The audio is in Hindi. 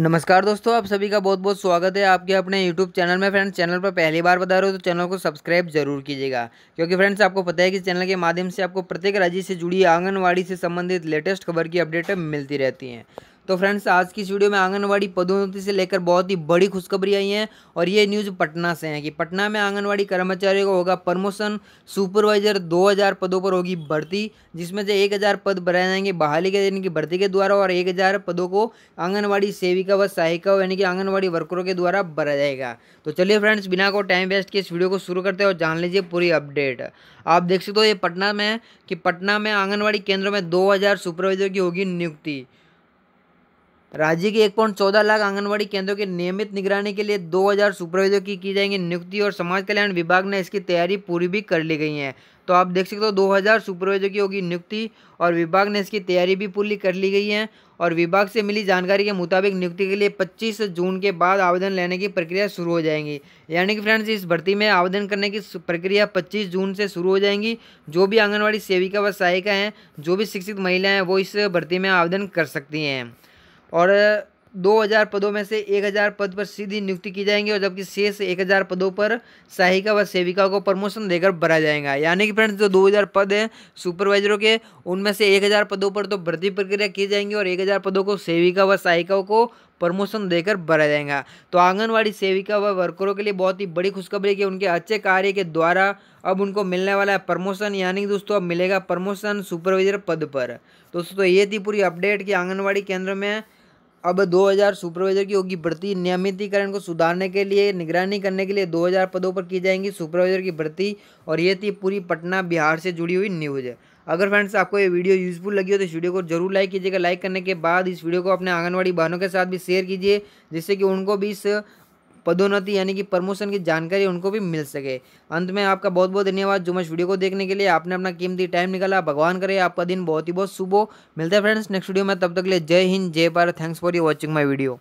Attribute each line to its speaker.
Speaker 1: नमस्कार दोस्तों आप सभी का बहुत बहुत स्वागत है आपके अपने यूट्यूब चैनल में फ्रेंड्स चैनल पर पहली बार बता रहे हो तो चैनल को सब्सक्राइब जरूर कीजिएगा क्योंकि फ्रेंड्स आपको पता है कि चैनल के माध्यम से आपको प्रत्येक राज्य से जुड़ी आंगनवाड़ी से संबंधित लेटेस्ट खबर की अपडेट मिलती रहती हैं तो फ्रेंड्स आज की इस वीडियो में आंगनवाड़ी पदोन्नति से लेकर बहुत ही बड़ी खुशखबरी आई है और ये न्यूज़ पटना से है कि पटना में आंगनवाड़ी कर्मचारियों को होगा प्रमोशन सुपरवाइजर 2000 पदों पर होगी भर्ती जिसमें से 1000 पद बनाए जाएंगे बहाली के इनकी भर्ती के द्वारा और 1000 पदों को आंगनबाड़ी सेविका व सहायिका यानी कि आंगनबाड़ी वर्करों के द्वारा भरा जाएगा तो चलिए फ्रेंड्स बिना को टाइम वेस्ट के इस वीडियो को शुरू करते हैं और जान लीजिए पूरी अपडेट आप देख सकते हो ये पटना में कि पटना में आंगनबाड़ी केंद्रों में दो सुपरवाइजर की होगी नियुक्ति राज्य के एक पॉइंट चौदह लाख आंगनबाड़ी केंद्रों की के नियमित निगरानी के लिए 2000 सुपरवाइजर की की जाएंगी नियुक्ति और समाज कल्याण विभाग ने इसकी तैयारी पूरी भी कर ली गई है तो आप देख सकते हो 2000 सुपरवाइजर की होगी नियुक्ति और विभाग ने इसकी तैयारी भी पूरी कर ली गई है और विभाग से मिली जानकारी के मुताबिक नियुक्ति के लिए पच्चीस जून के बाद आवेदन लेने की प्रक्रिया शुरू हो जाएगी यानी कि फ्रेंड्स इस भर्ती में आवेदन करने की प्रक्रिया पच्चीस जून से शुरू हो जाएगी जो भी आंगनबाड़ी सेविका व सहायिका हैं जो भी शिक्षित महिलाएँ हैं वो इस भर्ती में आवेदन कर सकती हैं और 2000 पदों में से 1000 पद पर सीधी नियुक्ति की जाएंगी और जबकि शेष 1000 पदों पर सहायिका व सेविका को प्रमोशन देकर भरा जाएगा यानी कि फ्रेंड्स जो 2000 पद हैं सुपरवाइजरों के उनमें से 1000 पदों पर तो भर्ती प्रक्रिया की जाएंगी और 1000 पदों को सेविका व सहायिकाओं को प्रमोशन देकर भरा जाएगा तो आंगनबाड़ी सेविका व वर्करों के लिए बहुत ही बड़ी खुशखबरी कि उनके अच्छे कार्य के द्वारा अब उनको मिलने वाला है प्रमोशन यानी कि दोस्तों अब मिलेगा प्रमोशन सुपरवाइजर पद पर दोस्तों तो ये थी पूरी अपडेट कि आंगनबाड़ी केंद्र में अब 2000 सुपरवाइजर की होगी भर्ती नियमितीकरण को सुधारने के लिए निगरानी करने के लिए 2000 पदों पर की जाएंगी सुपरवाइजर की भर्ती और ये थी पूरी पटना बिहार से जुड़ी हुई न्यूज़ है अगर फ्रेंड्स आपको ये वीडियो यूजफुल लगी हो तो इस वीडियो को जरूर लाइक कीजिएगा लाइक करने के बाद इस वीडियो को अपने आंगनवाड़ी बहनों के साथ भी शेयर कीजिए जिससे कि उनको भी इस पदोन्नति यानी कि प्रमोशन की जानकारी उनको भी मिल सके अंत में आपका बहुत बहुत धन्यवाद जुमश वीडियो को देखने के लिए आपने अपना कीमती टाइम निकाला भगवान करे आपका दिन बहुत ही बहुत शुभ हो मिलते हैं फ्रेंड्स नेक्स्ट वीडियो में तब तक के लिए जय हिंद जय Bharat thanks for you watching my video